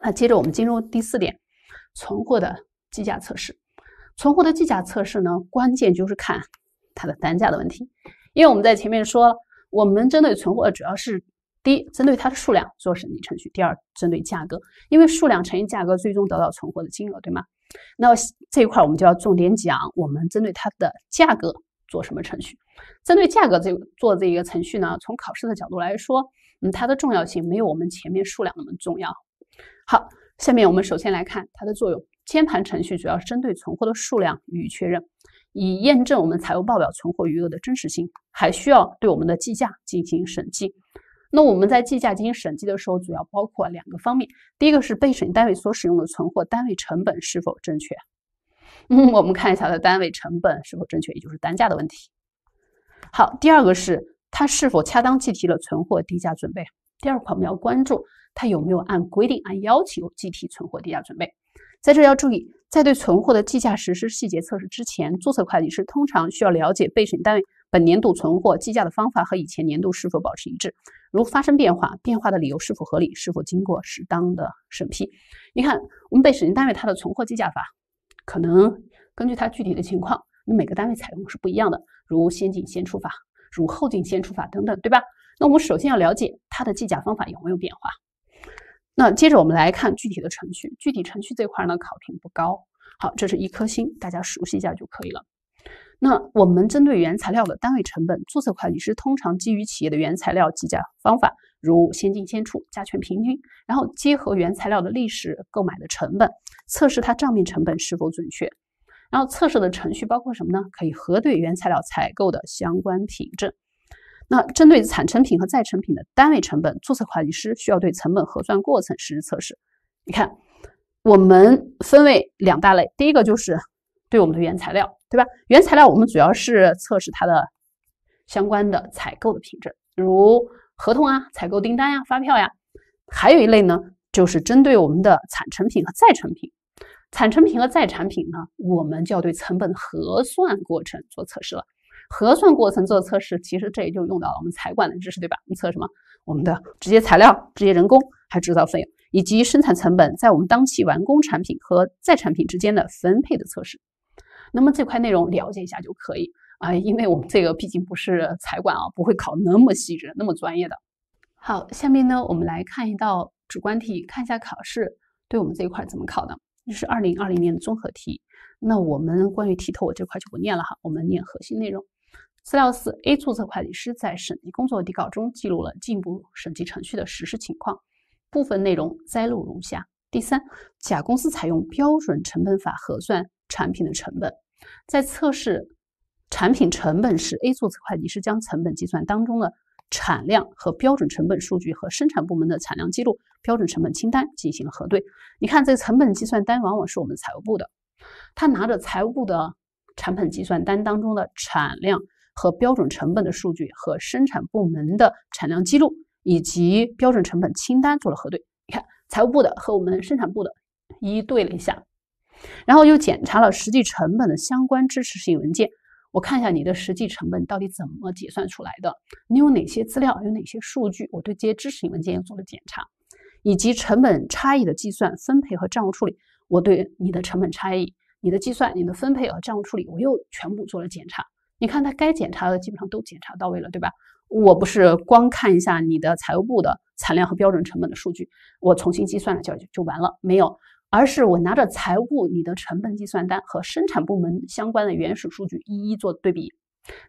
那接着我们进入第四点，存货的计价测试。存货的计价测试呢，关键就是看它的单价的问题。因为我们在前面说了，我们针对存货主要是第一，针对它的数量做审计程序；第二，针对价格，因为数量乘以价格最终得到存货的金额，对吗？那这一块我们就要重点讲，我们针对它的价格做什么程序？针对价格这做这一个程序呢？从考试的角度来说，嗯，它的重要性没有我们前面数量那么重要。好，下面我们首先来看它的作用。签盘程序主要是针对存货的数量予以确认，以验证我们财务报表存货余额的真实性。还需要对我们的计价进行审计。那我们在计价进行审计的时候，主要包括两个方面：第一个是被审计单位所使用的存货单位成本是否正确。嗯，我们看一下它的单位成本是否正确，也就是单价的问题。好，第二个是它是否恰当计提了存货低价准备。第二款我们要关注。它有没有按规定、按要求计提存货低价准备？在这要注意，在对存货的计价实施细节测试之前，注册会计师通常需要了解被审单位本年度存货计价的方法和以前年度是否保持一致。如发生变化，变化的理由是否合理，是否经过适当的审批？你看，我们被审计单位它的存货计价法可能根据它具体的情况，你每个单位采用是不一样的，如先进先出法，如后进先出法等等，对吧？那我们首先要了解它的计价方法有没有变化。那接着我们来看具体的程序，具体程序这块呢，考评不高，好，这是一颗星，大家熟悉一下就可以了。那我们针对原材料的单位成本，注册会计师通常基于企业的原材料计价方法，如先进先出、加权平均，然后结合原材料的历史购买的成本，测试它账面成本是否准确。然后测试的程序包括什么呢？可以核对原材料采购的相关凭证。那针对产成品和再成品的单位成本，注册会计师需要对成本核算过程实施测试。你看，我们分为两大类，第一个就是对我们的原材料，对吧？原材料我们主要是测试它的相关的采购的凭证，如合同啊、采购订单呀、发票呀。还有一类呢，就是针对我们的产成品和再成品。产成品和再产品呢，我们就要对成本核算过程做测试了。核算过程做测试，其实这也就用到了我们财管的知识，对吧？我们测什么？我们的直接材料、直接人工、还有制造费用，以及生产成本在我们当期完工产品和在产品之间的分配的测试。那么这块内容了解一下就可以啊，因为我们这个毕竟不是财管啊，不会考那么细致、那么专业的。好，下面呢，我们来看一道主观题，看一下考试对我们这一块怎么考的。这是二零二零年的综合题。那我们关于题头我这块就不念了哈，我们念核心内容。资料四，A 注册会计师在审计工作底稿中记录了进一步审计程序的实施情况，部分内容摘录如下：第三，甲公司采用标准成本法核算产品的成本，在测试产品成本时，A 注册会计师将成本计算当中的产量和标准成本数据和生产部门的产量记录、标准成本清单进行了核对。你看，这个成本计算单往往是我们财务部的，他拿着财务部的产品计算单当中的产量。和标准成本的数据、和生产部门的产量记录以及标准成本清单做了核对。你看，财务部的和我们生产部的一一对了一下，然后又检查了实际成本的相关支持性文件。我看一下你的实际成本到底怎么结算出来的，你有哪些资料，有哪些数据？我对这些支持性文件做了检查，以及成本差异的计算、分配和账务处理，我对你的成本差异、你的计算、你的分配和账务处理，我又全部做了检查。你看，他该检查的基本上都检查到位了，对吧？我不是光看一下你的财务部的产量和标准成本的数据，我重新计算了，就就完了没有？而是我拿着财务你的成本计算单和生产部门相关的原始数据一一做对比，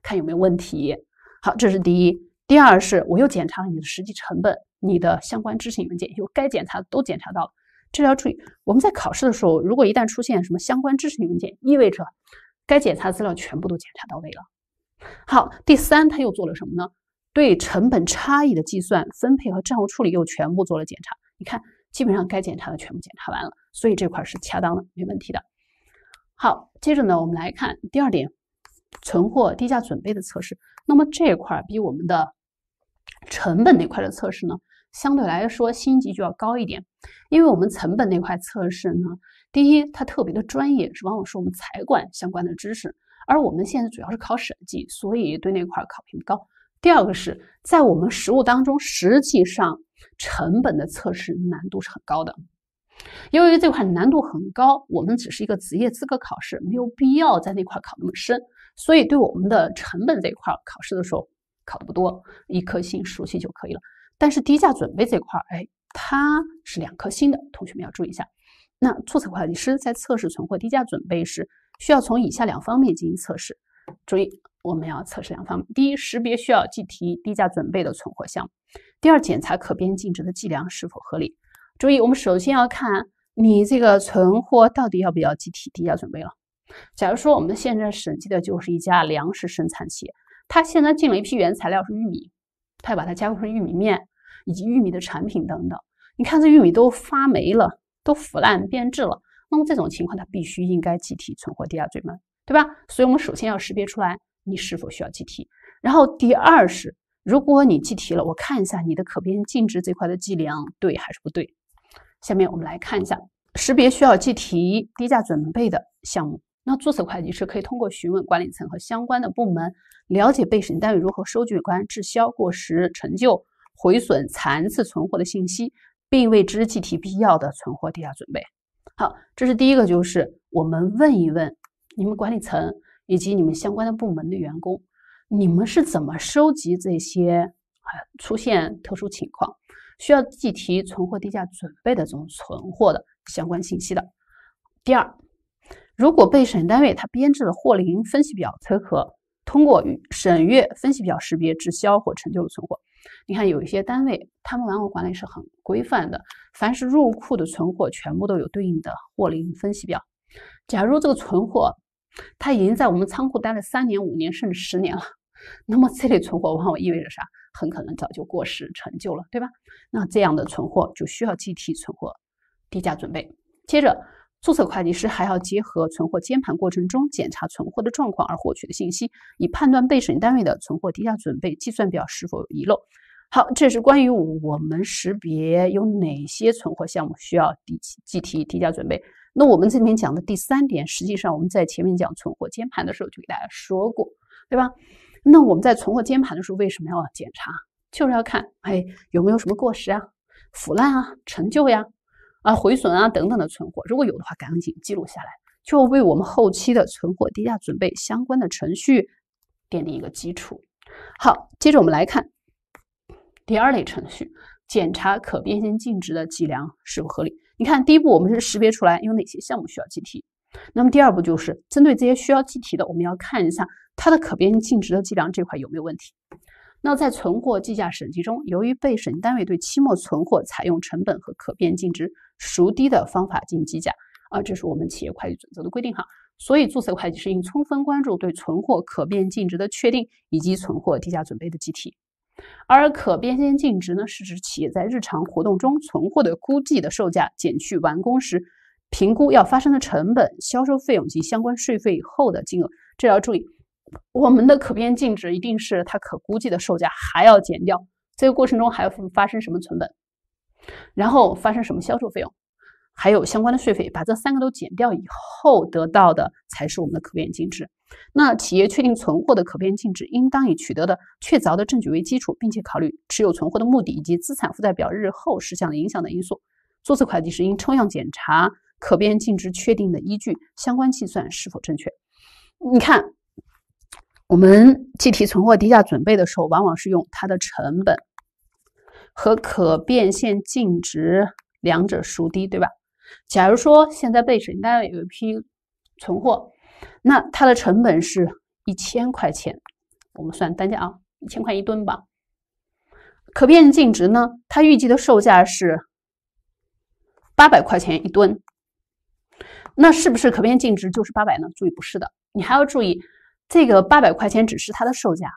看有没有问题。好，这是第一。第二是，我又检查了你的实际成本，你的相关支持性文件，又该检查的都检查到了。这要注意，我们在考试的时候，如果一旦出现什么相关支持性文件，意味着。该检查资料全部都检查到位了。好，第三他又做了什么呢？对成本差异的计算、分配和账务处理又全部做了检查。你看，基本上该检查的全部检查完了，所以这块是恰当的，没问题的。好，接着呢，我们来看第二点，存货低价准备的测试。那么这块比我们的成本那块的测试呢，相对来说星级就要高一点，因为我们成本那块测试呢。第一，它特别的专业是往往是我们财管相关的知识，而我们现在主要是考审计，所以对那块儿考评不高。第二个是在我们实务当中，实际上成本的测试难度是很高的。由于这块难度很高，我们只是一个职业资格考试，没有必要在那块考那么深，所以对我们的成本这块考试的时候考的不多，一颗星熟悉就可以了。但是低价准备这块，哎，它是两颗星的，同学们要注意一下。那注册会计师在测试存货低价准备时，需要从以下两方面进行测试。注意，我们要测试两方面：第一，识别需要计提低价准备的存货项目；第二，检查可变净值的计量是否合理。注意，我们首先要看你这个存货到底要不要计提低价准备了。假如说我们现在审计的就是一家粮食生产企业，它现在进了一批原材料是玉米，它要把它加工成玉米面以及玉米的产品等等。你看这玉米都发霉了。都腐烂变质了，那么这种情况它必须应该计提存货跌价准备，对吧？所以我们首先要识别出来你是否需要计提，然后第二是，如果你计提了，我看一下你的可变净值这块的计量对还是不对。下面我们来看一下识别需要计提低价准备的项目。那注册会计师可以通过询问管理层和相关的部门，了解被审计单位如何收据、关滞销、过时、陈旧、毁损、残次存货的信息。并为之计提必要的存货低价准备。好，这是第一个，就是我们问一问你们管理层以及你们相关的部门的员工，你们是怎么收集这些出现特殊情况需要计提存货低价准备的这种存货的相关信息的？第二，如果被审单位它编制了货龄分析表，可可通过审阅分析表识别滞销或陈旧的存货。你看，有一些单位，他们存货管理是很规范的。凡是入库的存货，全部都有对应的货龄分析表。假如这个存货，它已经在我们仓库待了三年、五年甚至十年了，那么这类存货往往意味着啥？很可能早就过时陈旧了，对吧？那这样的存货就需要计提存货低价准备。接着。注册会计师还要结合存货监盘过程中检查存货的状况而获取的信息，以判断被审单位的存货低价准备计算表是否遗漏。好，这是关于我们识别有哪些存货项目需要提计提提价准备。那我们这边讲的第三点，实际上我们在前面讲存货监盘的时候就给大家说过，对吧？那我们在存货监盘的时候为什么要检查？就是要看，哎，有没有什么过时啊、腐烂啊、陈旧呀？啊，毁损啊等等的存货，如果有的话，赶紧记录下来，就为我们后期的存货低价准备相关的程序奠定一个基础。好，接着我们来看第二类程序，检查可变现净值的计量是否合理。你看，第一步我们是识别出来有哪些项目需要计提，那么第二步就是针对这些需要计提的，我们要看一下它的可变现净值的计量这块有没有问题。那在存货计价审计中，由于被审计单位对期末存货采用成本和可变净值。孰低的方法进行计价啊，这是我们企业会计准则的规定哈。所以，注册会计师应充分关注对存货可变净值的确定以及存货低价准备的计提。而可变现净值呢，是指企业在日常活动中存货的估计的售价减去完工时评估要发生的成本、销售费用及相关税费以后的金额。这要注意，我们的可变净值一定是它可估计的售价，还要减掉这个过程中还要发生什么成本？然后发生什么销售费用，还有相关的税费，把这三个都减掉以后得到的才是我们的可变净值。那企业确定存货的可变净值，应当以取得的确凿的证据为基础，并且考虑持有存货的目的以及资产负债表日后事项的影响的因素。注册会计师应抽样检查可变净值确定的依据、相关计算是否正确。你看，我们计提存货低价准备的时候，往往是用它的成本。和可变现净值两者孰低，对吧？假如说现在被审单位有一批存货，那它的成本是一千块钱，我们算单价啊，一千块一吨吧。可变现净值呢，它预计的售价是八百块钱一吨，那是不是可变净值就是八百呢？注意，不是的，你还要注意，这个八百块钱只是它的售价。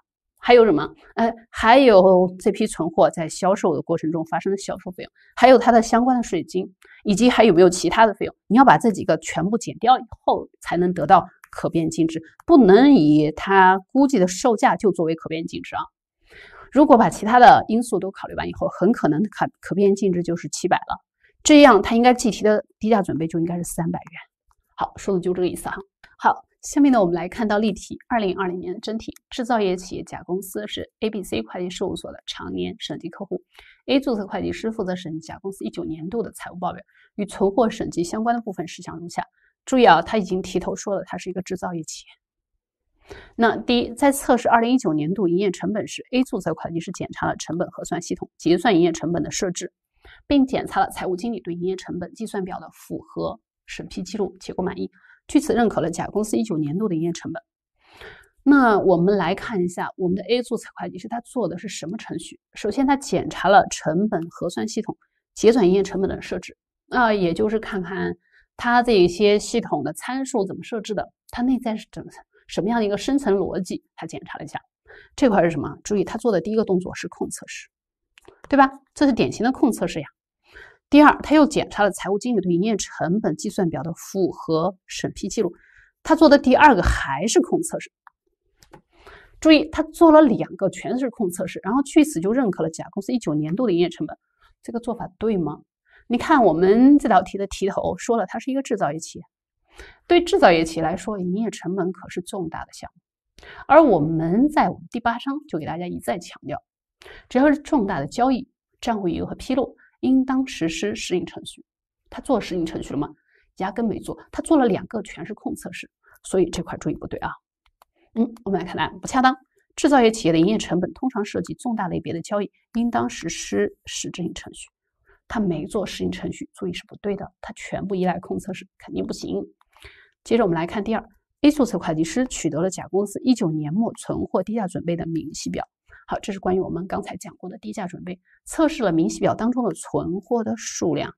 还有什么？哎，还有这批存货在销售的过程中发生的销售费用，还有它的相关的税金，以及还有没有其他的费用？你要把这几个全部减掉以后，才能得到可变净值，不能以它估计的售价就作为可变净值啊。如果把其他的因素都考虑完以后，很可能可可变净值就是七百了，这样它应该计提的低价准备就应该是三百元。好，说的就这个意思哈。好。下面呢，我们来看道例题。二零二零年真题，制造业企业甲公司是 A B C 会计事务所的常年审计客户。A 注册会计师负责审计甲公司一九年度的财务报表，与存货审计相关的部分事项如下。注意啊，他已经提头说了，他是一个制造业企业。那第一，在测试二零一九年度营业成本时，A 注册会计师检查了成本核算系统结算营业成本的设置，并检查了财务经理对营业成本计算表的符合审批记录结果满意。据此认可了甲公司一九年度的营业成本。那我们来看一下我们的 A 注册会计师他做的是什么程序？首先，他检查了成本核算系统结转营业成本的设置，啊，也就是看看他这一些系统的参数怎么设置的，它内在是怎什么样的一个深层逻辑？他检查了一下这块是什么？注意，他做的第一个动作是控测试，对吧？这是典型的控测试呀。第二，他又检查了财务经理的营业成本计算表的符合审批记录。他做的第二个还是控测试。注意，他做了两个全是控测试，然后据此就认可了甲公司一九年度的营业成本。这个做法对吗？你看，我们这道题的题头说了，它是一个制造业企业。对制造业企业来说，营业成本可是重大的项目。而我们在我们第八章就给大家一再强调，只要是重大的交易，账户余额和披露。应当实施适应程序，他做适应程序了吗？压根没做，他做了两个全是控测试，所以这块注意不对啊。嗯，我们来看答案，不恰当，制造业企业的营业成本通常涉及重大类别的交易，应当实施实质性程序，他没做适应程序，注意是不对的，他全部依赖控测试，肯定不行。接着我们来看第二，A 注册会计师取得了甲公司一九年末存货低价准备的明细表。好，这是关于我们刚才讲过的低价准备测试了明细表当中的存货的数量、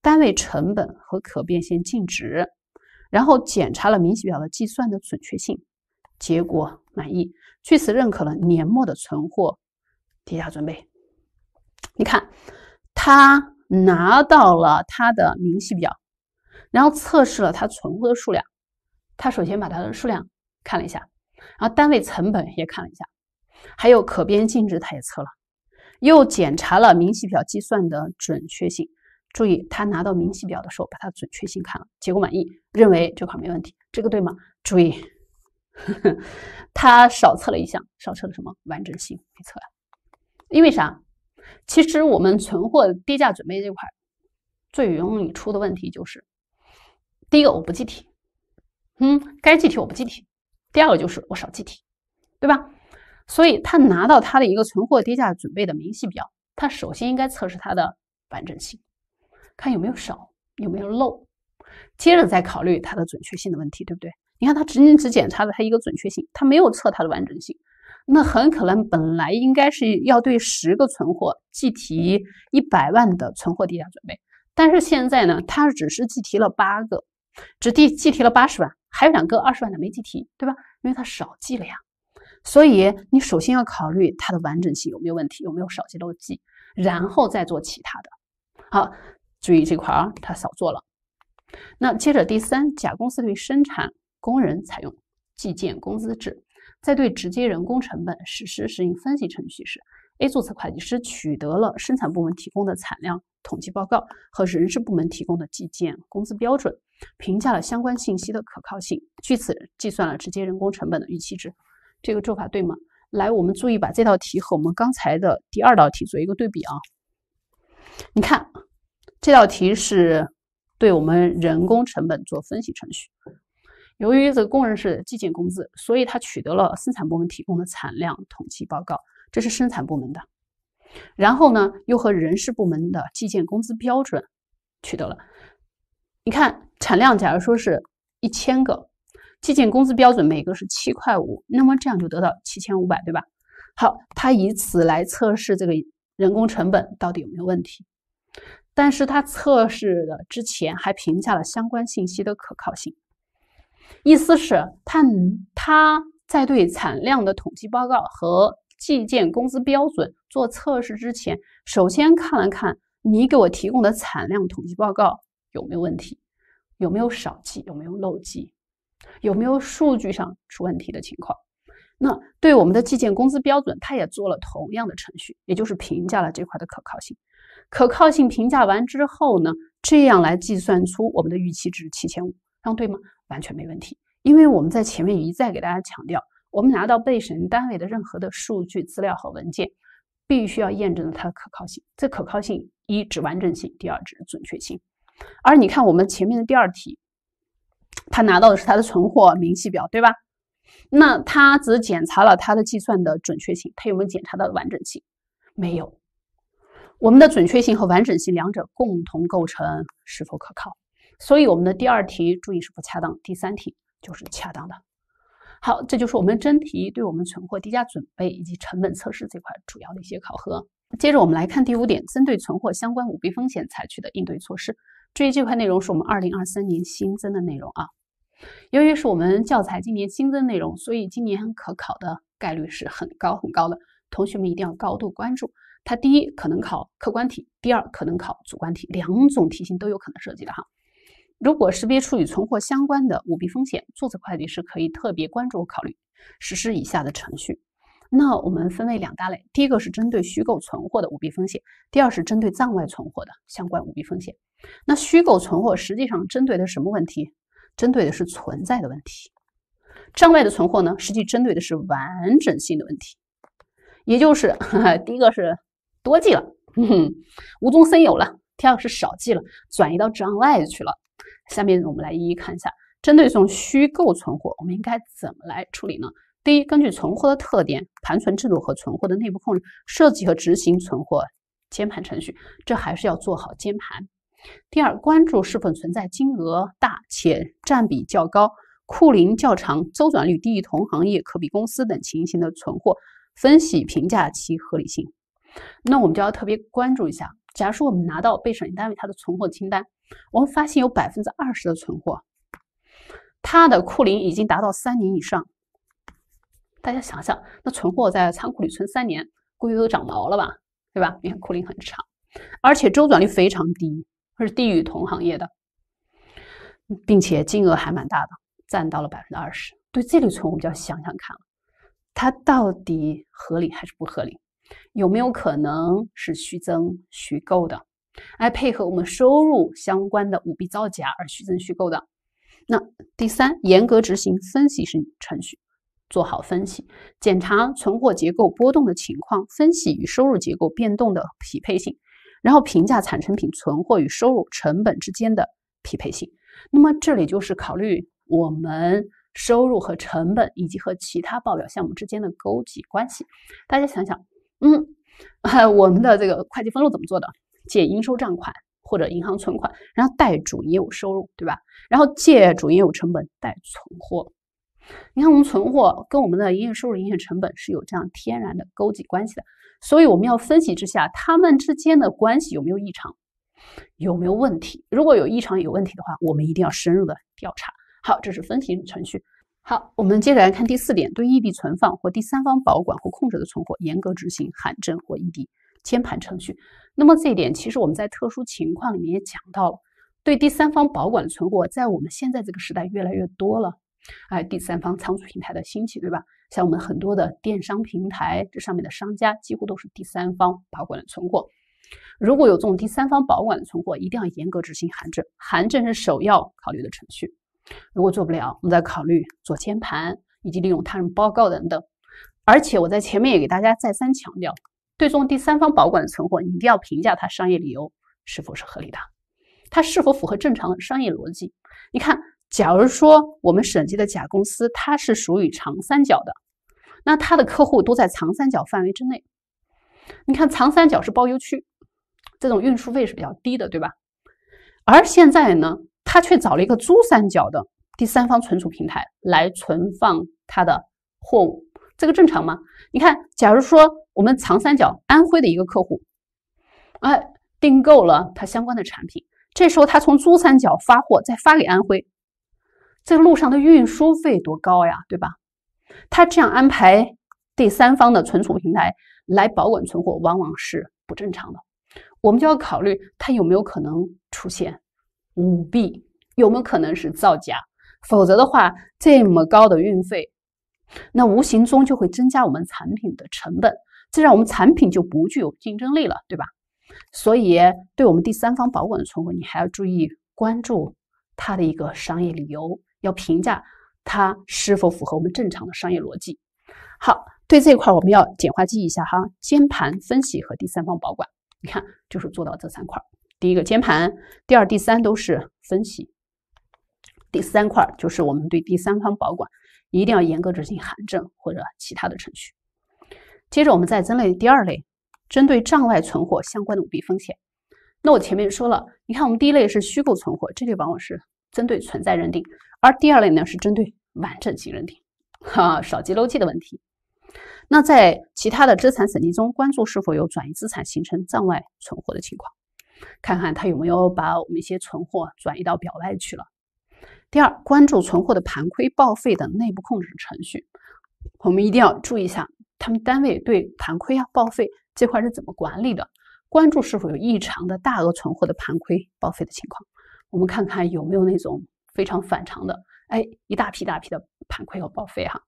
单位成本和可变现净值，然后检查了明细表的计算的准确性，结果满意，据此认可了年末的存货低价准备。你看，他拿到了他的明细表，然后测试了他存货的数量，他首先把他的数量看了一下，然后单位成本也看了一下。还有可变净值，他也测了，又检查了明细表计算的准确性。注意，他拿到明细表的时候，把它准确性看了，结果满意，认为这块没问题。这个对吗？注意，呵 呵他少测了一项，少测了什么？完整性没测。因为啥？其实我们存货跌价准备这块最容易出的问题就是，第一个我不计提，嗯，该计提我不计提；第二个就是我少计提，对吧？所以，他拿到他的一个存货跌价准备的明细表，他首先应该测试它的完整性，看有没有少，有没有漏。接着再考虑它的准确性的问题，对不对？你看，他仅仅只检查了它一个准确性，他没有测它的完整性。那很可能本来应该是要对十个存货计提一百万的存货跌价准备，但是现在呢，他只是计提了八个，只提计提了八十万，还有两个二十万的没计提，对吧？因为他少记了呀。所以你首先要考虑它的完整性有没有问题，有没有少记录记，然后再做其他的。好，注意这块啊，它少做了。那接着第三，甲公司对生产工人采用计件工资制，在对直接人工成本实施适应分析程序时，A 注册会计师取得了生产部门提供的产量统计报告和人事部门提供的计件工资标准，评价了相关信息的可靠性，据此计算了直接人工成本的预期值。这个做法对吗？来，我们注意把这道题和我们刚才的第二道题做一个对比啊。你看，这道题是对我们人工成本做分析程序。由于这个工人是计件工资，所以他取得了生产部门提供的产量统计报告，这是生产部门的。然后呢，又和人事部门的计件工资标准取得了。你看，产量假如说是1000个。计件工资标准每个是七块五，那么这样就得到七千五百，对吧？好，他以此来测试这个人工成本到底有没有问题。但是他测试的之前还评价了相关信息的可靠性，意思是他他在对产量的统计报告和计件工资标准做测试之前，首先看了看你给我提供的产量统计报告有没有问题，有没有少计，有没有漏计。有没有数据上出问题的情况？那对我们的计件工资标准，他也做了同样的程序，也就是评价了这块的可靠性。可靠性评价完之后呢，这样来计算出我们的预期值七千五，这样对吗？完全没问题，因为我们在前面一再给大家强调，我们拿到被审单位的任何的数据资料和文件，必须要验证它的可靠性。这可靠性一指完整性，第二指准确性。而你看我们前面的第二题。他拿到的是他的存货明细表，对吧？那他只检查了他的计算的准确性，他有没有检查到完整性？没有。我们的准确性和完整性两者共同构成是否可靠。所以我们的第二题注意是否恰当，第三题就是恰当的。好，这就是我们真题对我们存货低价准备以及成本测试这块主要的一些考核。接着我们来看第五点，针对存货相关舞弊风险采取的应对措施。注意这块内容是我们二零二三年新增的内容啊。由于是我们教材今年新增内容，所以今年可考的概率是很高很高的。同学们一定要高度关注。它第一可能考客观题，第二可能考主观题，两种题型都有可能涉及的哈。如果识别出与存货相关的舞弊风险，注册会计师可以特别关注考虑，实施以下的程序。那我们分为两大类，第一个是针对虚构存货的舞弊风险，第二是针对账外存货的相关舞弊风险。那虚构存货实际上针对的是什么问题？针对的是存在的问题。账外的存货呢，实际针对的是完整性的问题，也就是 第一个是多记了，无中生有了；第二个是少记了，转移到账外去了。下面我们来一一看一下，针对这种虚构存货，我们应该怎么来处理呢？第一，根据存货的特点、盘存制度和存货的内部控制设计和执行存货监盘程序，这还是要做好监盘。第二，关注是否存在金额大且占比较高、库龄较长、周转率低于同行业可比公司等情形的存货，分析评价其合理性。那我们就要特别关注一下，假如说我们拿到被审计单位它的存货清单，我们发现有百分之二十的存货，它的库龄已经达到三年以上。大家想想，那存货在仓库里存三年，估计都长毛了吧，对吧？你看库龄很长，而且周转率非常低，它是低于同行业的，并且金额还蛮大的，占到了百分之二十。对这类存货，我们就要想想看了，它到底合理还是不合理？有没有可能是虚增、虚构的？哎，配合我们收入相关的舞弊造假而虚增、虚构的？那第三，严格执行分析式程序。做好分析，检查存货结构波动的情况，分析与收入结构变动的匹配性，然后评价产成品存货与收入成本之间的匹配性。那么这里就是考虑我们收入和成本以及和其他报表项目之间的勾稽关系。大家想想，嗯，啊，我们的这个会计分录怎么做的？借应收账款或者银行存款，然后贷主营业务收入，对吧？然后借主营业务成本，贷存货。你看，我们存货跟我们的营业收入、营业成本是有这样天然的勾稽关系的，所以我们要分析之下，他们之间的关系有没有异常，有没有问题？如果有异常、有问题的话，我们一定要深入的调查。好，这是分析程序。好，我们接着来看第四点，对异地存放或第三方保管或控制的存货，严格执行函证或异地监盘程序。那么这一点，其实我们在特殊情况里面也讲到了，对第三方保管的存货，在我们现在这个时代越来越多了。哎，第三方仓储平台的兴起，对吧？像我们很多的电商平台，这上面的商家几乎都是第三方保管的存货。如果有这种第三方保管的存货，一定要严格执行函证，函证是首要考虑的程序。如果做不了，我们再考虑做监盘以及利用他人报告等等。而且我在前面也给大家再三强调，对这种第三方保管的存货，你一定要评价它商业理由是否是合理的，它是否符合正常的商业逻辑。你看。假如说我们审计的甲公司它是属于长三角的，那它的客户都在长三角范围之内。你看，长三角是包邮区，这种运输费是比较低的，对吧？而现在呢，他却找了一个珠三角的第三方存储平台来存放他的货物，这个正常吗？你看，假如说我们长三角安徽的一个客户，哎，订购了他相关的产品，这时候他从珠三角发货，再发给安徽。这个路上的运输费多高呀，对吧？他这样安排第三方的存储平台来保管存货，往往是不正常的。我们就要考虑他有没有可能出现舞弊，有没有可能是造假。否则的话，这么高的运费，那无形中就会增加我们产品的成本，这让我们产品就不具有竞争力了，对吧？所以，对我们第三方保管的存货，你还要注意关注它的一个商业理由。要评价它是否符合我们正常的商业逻辑。好，对这一块我们要简化记忆一下哈：监盘分析和第三方保管。你看，就是做到这三块儿。第一个监盘，第二、第三都是分析。第三块就是我们对第三方保管，一定要严格执行函证或者其他的程序。接着我们再分类第二类，针对账外存货相关的舞弊风险。那我前面说了，你看我们第一类是虚构存货，这类往往是针对存在认定。而第二类呢，是针对完整性认定，哈，少记录记的问题。那在其他的资产审计中，关注是否有转移资产形成账外存货的情况，看看他有没有把我们一些存货转移到表外去了。第二，关注存货的盘亏、报废等内部控制程序，我们一定要注意一下他们单位对盘亏啊、报废这块是怎么管理的，关注是否有异常的大额存货的盘亏、报废的情况，我们看看有没有那种。非常反常的，哎，一大批大批的盘亏和报废哈。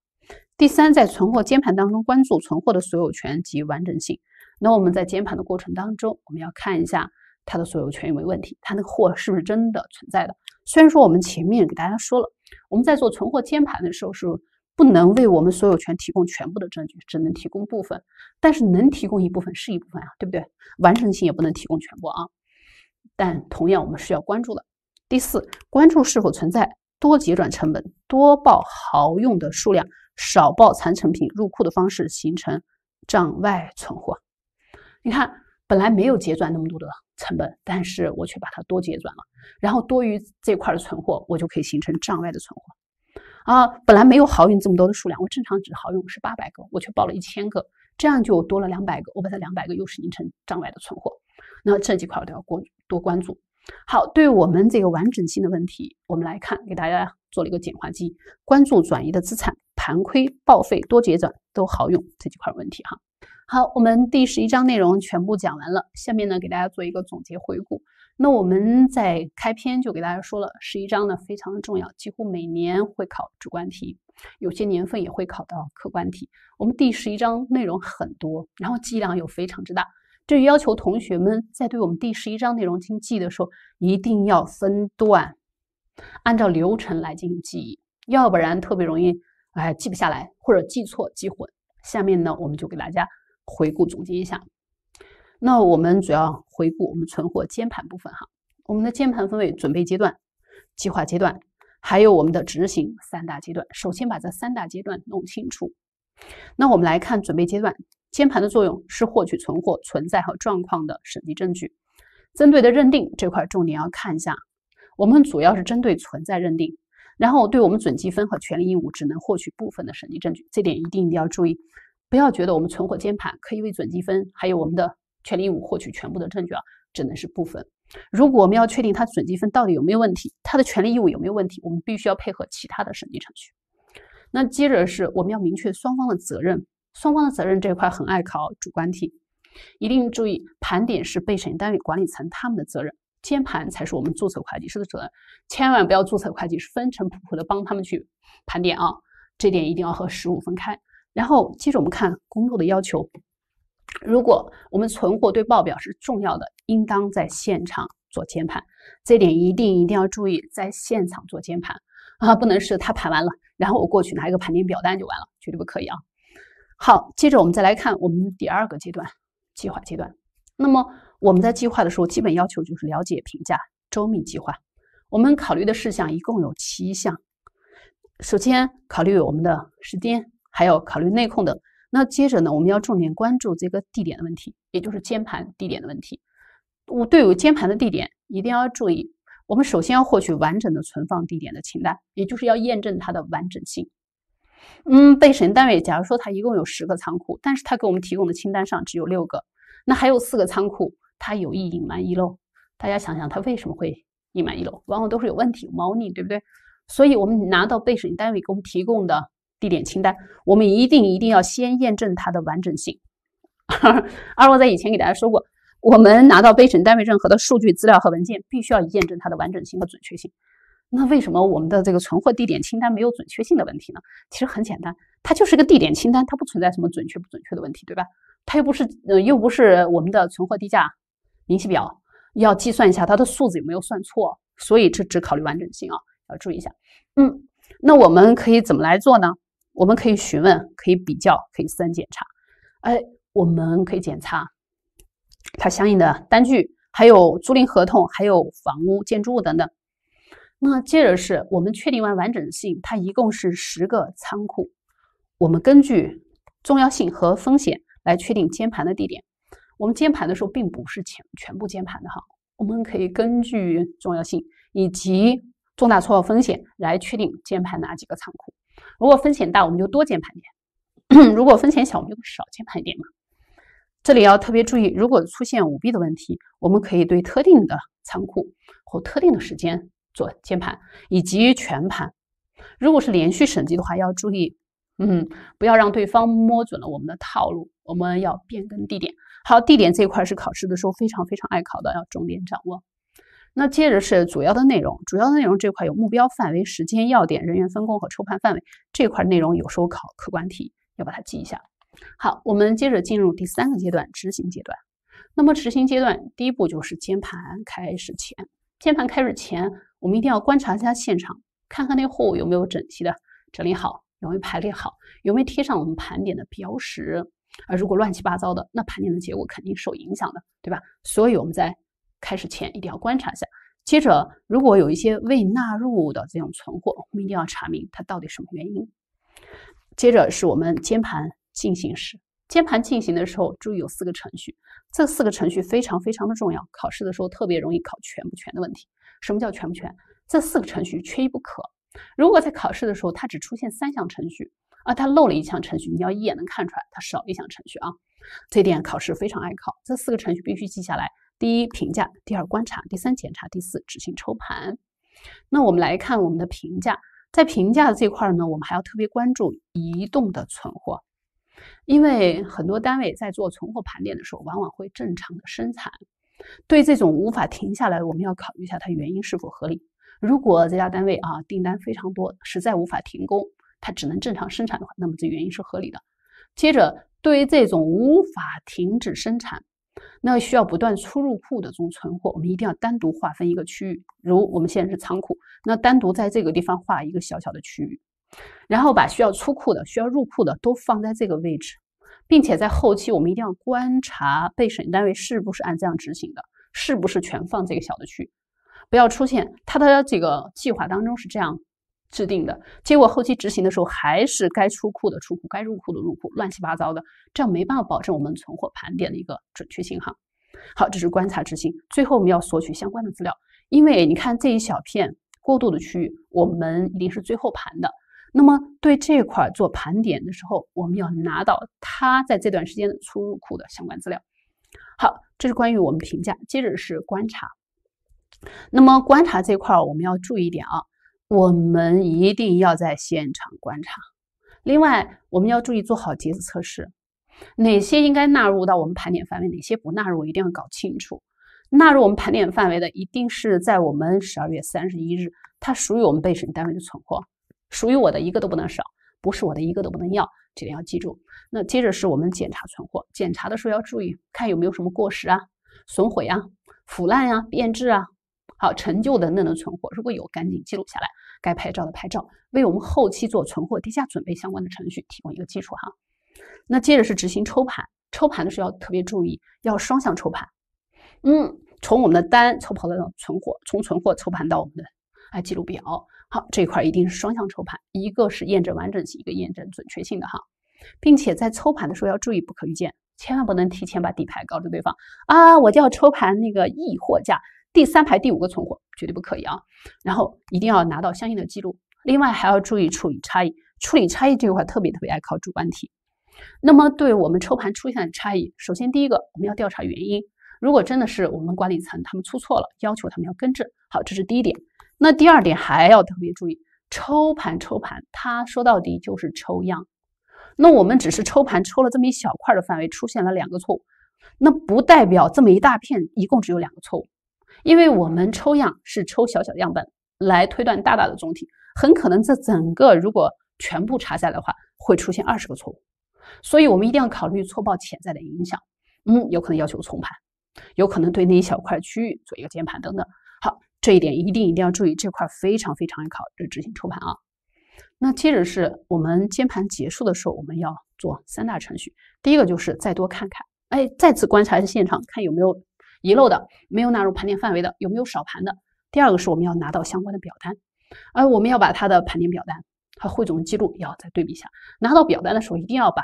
第三，在存货监盘当中，关注存货的所有权及完整性。那我们在监盘的过程当中，我们要看一下它的所有权有没有问题，它那个货是不是真的存在的。虽然说我们前面给大家说了，我们在做存货监盘的时候是不能为我们所有权提供全部的证据，只能提供部分，但是能提供一部分是一部分啊，对不对？完整性也不能提供全部啊，但同样我们是要关注的。第四，关注是否存在多结转成本、多报耗用的数量、少报残成品入库的方式形成账外存货。你看，本来没有结转那么多的成本，但是我却把它多结转了，然后多于这块的存货，我就可以形成账外的存货。啊，本来没有耗用这么多的数量，我正常只耗用是八百个，我却报了一千个，这样就多了两百个，我把它两百个又是形成账外的存货。那这几块我都要过多关注。好，对我们这个完整性的问题，我们来看，给大家做了一个简化记，关注转移的资产、盘亏、报废、多结转都好用这几块问题哈。好，我们第十一章内容全部讲完了，下面呢给大家做一个总结回顾。那我们在开篇就给大家说了，十一章呢非常的重要，几乎每年会考主观题，有些年份也会考到客观题。我们第十一章内容很多，然后剂量又非常之大。至于要求同学们在对我们第十一章内容进行记忆的时候，一定要分段，按照流程来进行记忆，要不然特别容易哎记不下来或者记错记混。下面呢，我们就给大家回顾总结一下。那我们主要回顾我们存货监盘部分哈，我们的监盘分为准备阶段、计划阶段，还有我们的执行三大阶段。首先把这三大阶段弄清楚。那我们来看准备阶段。监盘的作用是获取存货存在和状况的审计证据。针对的认定这块，重点要看一下。我们主要是针对存在认定，然后对我们准积分和权利义务只能获取部分的审计证据，这点一定一定要注意，不要觉得我们存货监盘可以为准积分还有我们的权利义务获取全部的证据啊，只能是部分。如果我们要确定它准积分到底有没有问题，它的权利义务有没有问题，我们必须要配合其他的审计程序。那接着是我们要明确双方的责任。双方的责任这一块很爱考主观题，一定注意盘点是被审计单位管理层他们的责任，监盘才是我们注册会计师的责任，千万不要注册会计师风尘仆仆的帮他们去盘点啊，这点一定要和实务分开。然后接着我们看工作的要求，如果我们存货对报表是重要的，应当在现场做监盘，这点一定一定要注意，在现场做监盘啊，不能是他盘完了，然后我过去拿一个盘点表单就完了，绝对不可以啊。好，接着我们再来看我们第二个阶段，计划阶段。那么我们在计划的时候，基本要求就是了解、评价、周密计划。我们考虑的事项一共有七项。首先考虑我们的时间，还有考虑内控等。那接着呢，我们要重点关注这个地点的问题，也就是监盘地点的问题。我对于监盘的地点一定要注意，我们首先要获取完整的存放地点的清单，也就是要验证它的完整性。嗯，被审单位，假如说它一共有十个仓库，但是它给我们提供的清单上只有六个，那还有四个仓库，它有意隐瞒遗漏。大家想想，它为什么会隐瞒遗漏？往往都是有问题、有猫腻，对不对？所以，我们拿到被审单位给我们提供的地点清单，我们一定一定要先验证它的完整性。而 我在以前给大家说过，我们拿到被审单位任何的数据、资料和文件，必须要验证它的完整性和准确性。那为什么我们的这个存货地点清单没有准确性的问题呢？其实很简单，它就是个地点清单，它不存在什么准确不准确的问题，对吧？它又不是呃又不是我们的存货低价明细表，要计算一下它的数字有没有算错，所以这只考虑完整性啊，要注意一下。嗯，那我们可以怎么来做呢？我们可以询问，可以比较，可以三检查。哎，我们可以检查它相应的单据，还有租赁合同，还有房屋建筑物等等。那接着是我们确定完完整性，它一共是十个仓库。我们根据重要性和风险来确定监盘的地点。我们监盘的时候并不是全全部监盘的哈，我们可以根据重要性以及重大错报风险来确定监盘哪几个仓库。如果风险大，我们就多监盘点；如果风险小，我们就少监盘一点嘛。这里要特别注意，如果出现舞弊的问题，我们可以对特定的仓库或特定的时间。做监盘以及全盘，如果是连续审计的话，要注意，嗯，不要让对方摸准了我们的套路，我们要变更地点。好，地点这一块是考试的时候非常非常爱考的，要重点掌握。那接着是主要的内容，主要的内容这块有目标范围、时间、要点、人员分工和抽盘范围，这块内容有时候考客观题，要把它记一下。好，我们接着进入第三个阶段——执行阶段。那么执行阶段第一步就是监盘开始前，监盘开始前。我们一定要观察一下现场，看看那货物有没有整齐的整理好，有没有排列好，有没有贴上我们盘点的标识。啊，如果乱七八糟的，那盘点的结果肯定受影响的，对吧？所以我们在开始前一定要观察一下。接着，如果有一些未纳入的这种存货，我们一定要查明它到底什么原因。接着是我们监盘进行时，监盘进行的时候注意有四个程序，这四个程序非常非常的重要，考试的时候特别容易考全不全的问题。什么叫全不全？这四个程序缺一不可。如果在考试的时候，它只出现三项程序，啊，它漏了一项程序，你要一眼能看出来，它少一项程序啊。这点考试非常爱考。这四个程序必须记下来：第一，评价；第二，观察；第三，检查；第四，执行抽盘。那我们来看我们的评价，在评价的这块呢，我们还要特别关注移动的存货，因为很多单位在做存货盘点的时候，往往会正常的生产。对这种无法停下来，我们要考虑一下它原因是否合理。如果这家单位啊订单非常多，实在无法停工，它只能正常生产的话，那么这原因是合理的。接着，对于这种无法停止生产，那需要不断出入库的这种存货，我们一定要单独划分一个区域。如我们现在是仓库，那单独在这个地方画一个小小的区域，然后把需要出库的、需要入库的都放在这个位置。并且在后期，我们一定要观察被审单位是不是按这样执行的，是不是全放这个小的区，不要出现它的这个计划当中是这样制定的，结果后期执行的时候还是该出库的出库，该入库的入库，乱七八糟的，这样没办法保证我们存货盘点的一个准确性哈。好，这是观察执行，最后我们要索取相关的资料，因为你看这一小片过渡的区域，我们一定是最后盘的。那么对这块做盘点的时候，我们要拿到它在这段时间出入库的相关资料。好，这是关于我们评价，接着是观察。那么观察这块我们要注意一点啊，我们一定要在现场观察。另外，我们要注意做好截止测试，哪些应该纳入到我们盘点范围，哪些不纳入，一定要搞清楚。纳入我们盘点范围的，一定是在我们十二月三十一日，它属于我们被审单位的存货。属于我的一个都不能少，不是我的一个都不能要，这点要记住。那接着是我们检查存货，检查的时候要注意看有没有什么过时啊、损毁啊、腐烂啊、变质啊。好，陈旧的那的存货，如果有，赶紧记录下来。该拍照的拍照，为我们后期做存货低价准备相关的程序提供一个基础哈。那接着是执行抽盘，抽盘的时候要特别注意，要双向抽盘。嗯，从我们的单抽跑了存货，从存货抽盘到我们的哎记录表。这块一定是双向抽盘，一个是验证完整性，一个验证准确性的哈，并且在抽盘的时候要注意不可预见，千万不能提前把底牌告知对方啊！我就要抽盘那个易货价第三排第五个存货，绝对不可以啊！然后一定要拿到相应的记录，另外还要注意处理差异。处理差异这一块特别特别爱考主观题。那么，对我们抽盘出现的差异，首先第一个我们要调查原因，如果真的是我们管理层他们出错了，要求他们要更正。好，这是第一点。那第二点还要特别注意，抽盘抽盘，它说到底就是抽样。那我们只是抽盘抽了这么一小块的范围出现了两个错误，那不代表这么一大片一共只有两个错误，因为我们抽样是抽小小样本来推断大大的总体，很可能这整个如果全部查下的话会出现二十个错误。所以我们一定要考虑错报潜在的影响，嗯，有可能要求重盘，有可能对那一小块区域做一个监盘等等。这一点一定一定要注意，这块非常非常考这执行抽盘啊。那接着是我们监盘结束的时候，我们要做三大程序。第一个就是再多看看，哎，再次观察一下现场，看有没有遗漏的，没有纳入盘点范围的，有没有少盘的。第二个是我们要拿到相关的表单，而我们要把它的盘点表单和汇总记录要再对比一下。拿到表单的时候，一定要把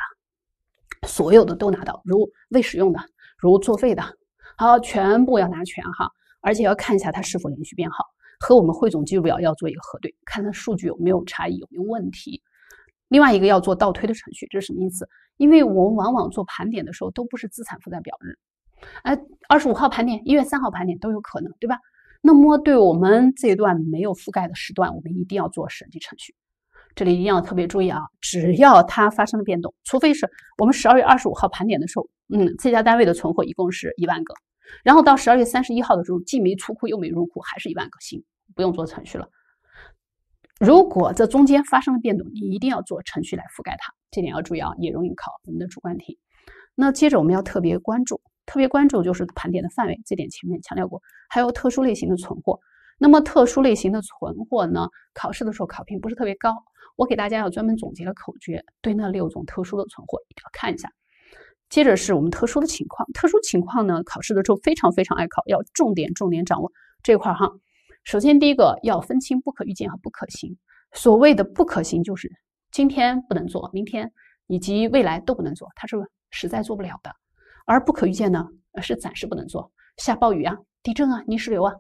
所有的都拿到，如未使用的，如作废的，好，全部要拿全哈。而且要看一下它是否连续编号，和我们汇总记录表要做一个核对，看它数据有没有差异，有没有问题。另外一个要做倒推的程序，这是什么意思？因为我们往往做盘点的时候都不是资产负债表日，哎，二十五号盘点，一月三号盘点都有可能，对吧？那么对我们这一段没有覆盖的时段，我们一定要做审计程序。这里一定要特别注意啊，只要它发生了变动，除非是我们十二月二十五号盘点的时候，嗯，这家单位的存货一共是一万个。然后到十二月三十一号的时候，既没出库又没入库，还是一万个新，不用做程序了。如果这中间发生了变动，你一定要做程序来覆盖它，这点要注意啊，也容易考我们的主观题。那接着我们要特别关注，特别关注就是盘点的范围，这点前面强调过。还有特殊类型的存货，那么特殊类型的存货呢，考试的时候考评不是特别高，我给大家要专门总结了口诀，对那六种特殊的存货一定要看一下。接着是我们特殊的情况，特殊情况呢，考试的时候非常非常爱考，要重点重点掌握这块儿哈。首先第一个要分清不可预见和不可行。所谓的不可行就是今天不能做，明天以及未来都不能做，它是实在做不了的。而不可预见呢，是暂时不能做，下暴雨啊、地震啊、泥石流啊，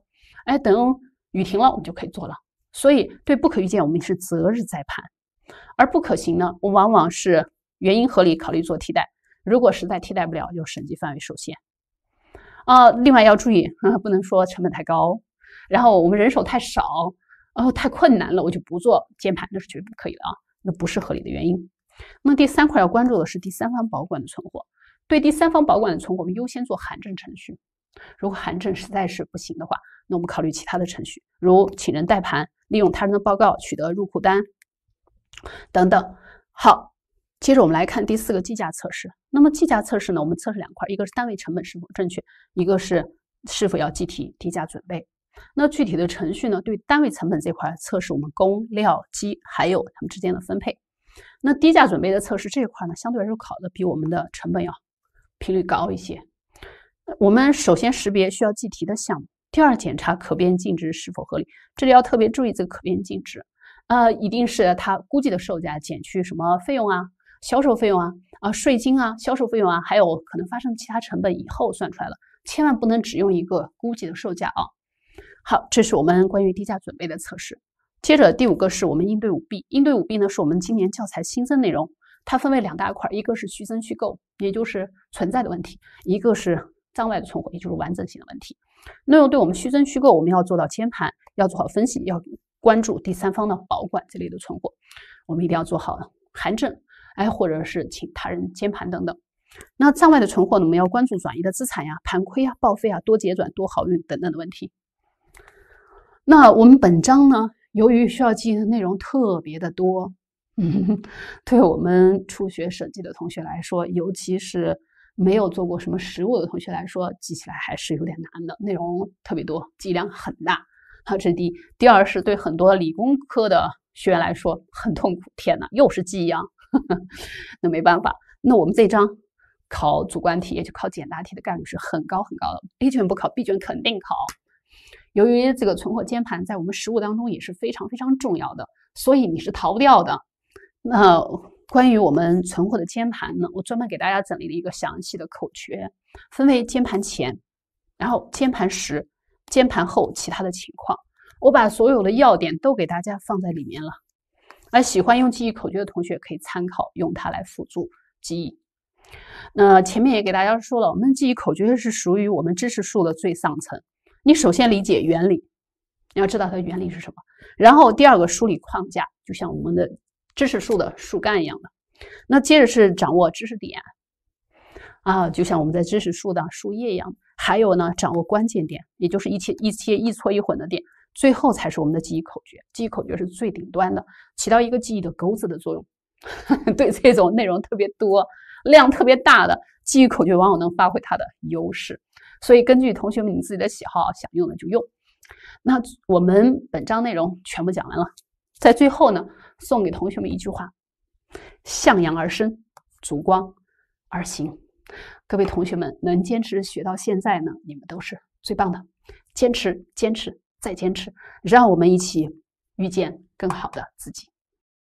哎，等雨停了，我们就可以做了。所以对不可预见，我们是择日再判；而不可行呢，我往往是原因合理，考虑做替代。如果实在替代不了，就审计范围受限。啊，另外要注意，不能说成本太高，然后我们人手太少，然后太困难了，我就不做监盘，那是绝对不可以的啊，那不是合理的原因。那么第三块要关注的是第三方保管的存货，对第三方保管的存货，我们优先做函证程序。如果函证实在是不行的话，那我们考虑其他的程序，如请人代盘，利用他人的报告取得入库单等等。好。接着我们来看第四个计价测试。那么计价测试呢，我们测试两块，一个是单位成本是否正确，一个是是否要计提低价准备。那具体的程序呢，对单位成本这块测试，我们工料机还有它们之间的分配。那低价准备的测试这一块呢，相对来说考的比我们的成本要频率高一些。我们首先识别需要计提的项目，第二检查可变净值是否合理。这里要特别注意这个可变净值，呃，一定是它估计的售价减去什么费用啊？销售费用啊啊税金啊销售费用啊还有可能发生其他成本以后算出来了千万不能只用一个估计的售价啊好这是我们关于低价准备的测试接着第五个是我们应对舞弊应对舞弊呢是我们今年教材新增内容它分为两大块一个是虚增虚构也就是存在的问题一个是账外的存货也就是完整性的问题那容对我们虚增虚构我们要做到监盘要做好分析要关注第三方的保管这类的存货我们一定要做好函证。哎，或者是请他人监盘等等。那账外的存货呢？我们要关注转移的资产呀、盘亏啊、报废啊、多结转、多好运等等的问题。那我们本章呢，由于需要记忆的内容特别的多，嗯，对我们初学审计的同学来说，尤其是没有做过什么实务的同学来说，记起来还是有点难的。内容特别多，记忆量很大。这是第一。第二，是对很多理工科的学员来说很痛苦。天呐，又是记忆啊！那没办法，那我们这章考主观题，也就考简答题的概率是很高很高的。A 卷不考，B 卷肯定考。由于这个存货监盘在我们实务当中也是非常非常重要的，所以你是逃不掉的。那关于我们存货的监盘呢，我专门给大家整理了一个详细的口诀，分为监盘前、然后监盘时、监盘后其他的情况，我把所有的要点都给大家放在里面了。那喜欢用记忆口诀的同学可以参考用它来辅助记忆。那前面也给大家说了，我们记忆口诀是属于我们知识树的最上层。你首先理解原理，你要知道它的原理是什么。然后第二个梳理框架，就像我们的知识树的树干一样的。那接着是掌握知识点，啊，就像我们在知识树的树叶一样。还有呢，掌握关键点，也就是一些一些易错易混的点。最后才是我们的记忆口诀，记忆口诀是最顶端的，起到一个记忆的钩子的作用。对这种内容特别多、量特别大的记忆口诀，往往能发挥它的优势。所以根据同学们你自己的喜好，想用的就用。那我们本章内容全部讲完了，在最后呢，送给同学们一句话：向阳而生，逐光而行。各位同学们，能坚持学到现在呢，你们都是最棒的！坚持，坚持。再坚持，让我们一起遇见更好的自己。